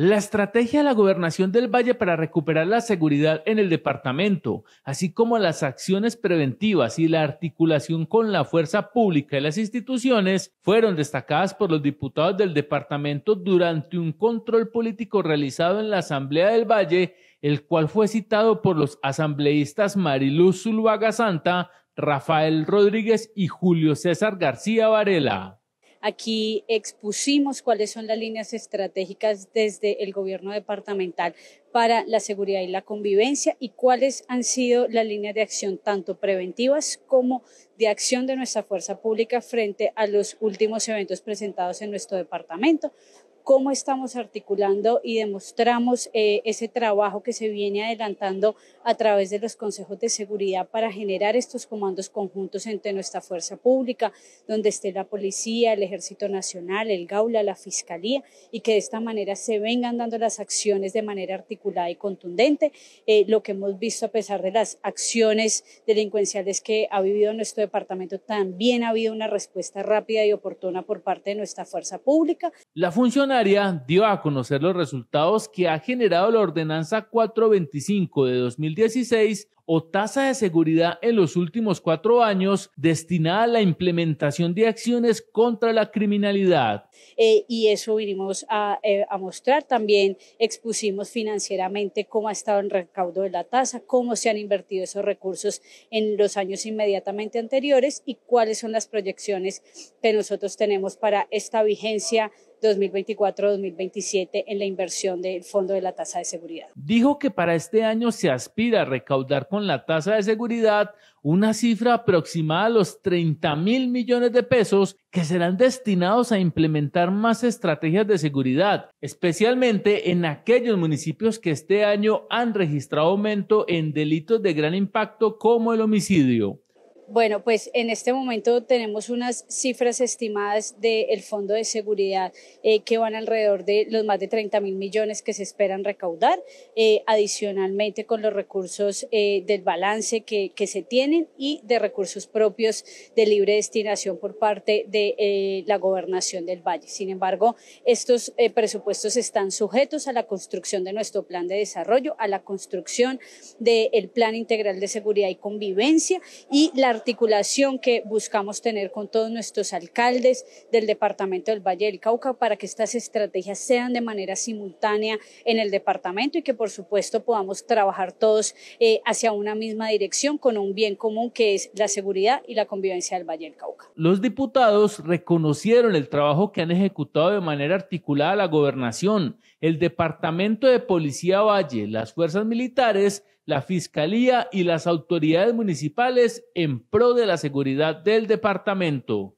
La estrategia de la gobernación del Valle para recuperar la seguridad en el departamento, así como las acciones preventivas y la articulación con la fuerza pública y las instituciones, fueron destacadas por los diputados del departamento durante un control político realizado en la Asamblea del Valle, el cual fue citado por los asambleístas Mariluz Zuluaga Santa, Rafael Rodríguez y Julio César García Varela. Aquí expusimos cuáles son las líneas estratégicas desde el gobierno departamental para la seguridad y la convivencia y cuáles han sido las líneas de acción tanto preventivas como de acción de nuestra fuerza pública frente a los últimos eventos presentados en nuestro departamento cómo estamos articulando y demostramos eh, ese trabajo que se viene adelantando a través de los consejos de seguridad para generar estos comandos conjuntos entre nuestra fuerza pública, donde esté la policía, el Ejército Nacional, el Gaula, la Fiscalía, y que de esta manera se vengan dando las acciones de manera articulada y contundente. Eh, lo que hemos visto a pesar de las acciones delincuenciales que ha vivido nuestro departamento, también ha habido una respuesta rápida y oportuna por parte de nuestra fuerza pública. La función dio a conocer los resultados que ha generado la Ordenanza 425 de 2016 o tasa de seguridad en los últimos cuatro años destinada a la implementación de acciones contra la criminalidad. Eh, y eso vinimos a, eh, a, mostrar también, expusimos financieramente cómo ha estado el recaudo de la tasa, cómo se han invertido esos recursos en los años inmediatamente anteriores y cuáles son las proyecciones que nosotros tenemos para esta vigencia 2024-2027 en la inversión del fondo de la tasa de seguridad. Dijo que para este año se aspira a recaudar con la tasa de seguridad una cifra aproximada a los 30 mil millones de pesos que serán destinados a implementar más estrategias de seguridad, especialmente en aquellos municipios que este año han registrado aumento en delitos de gran impacto como el homicidio. Bueno, pues en este momento tenemos unas cifras estimadas del Fondo de Seguridad eh, que van alrededor de los más de 30 mil millones que se esperan recaudar, eh, adicionalmente con los recursos eh, del balance que, se tienen y de recursos propios de libre destinación por parte de la gobernación del Valle. Sin embargo, estos presupuestos están sujetos a la construcción de nuestro plan de desarrollo, a la construcción del plan integral de seguridad y convivencia y la articulación que buscamos tener con todos nuestros alcaldes del departamento del Valle del Cauca para que estas estrategias sean de manera simultánea en el departamento y que por supuesto podamos trabajar todos eh, hacia una misma dirección con un bien común que es la seguridad y la convivencia del Valle del Cauca. Los diputados reconocieron el trabajo que han ejecutado de manera articulada la gobernación, el departamento de Policía Valle, las fuerzas militares, la Fiscalía y las autoridades municipales en pro de la seguridad del departamento.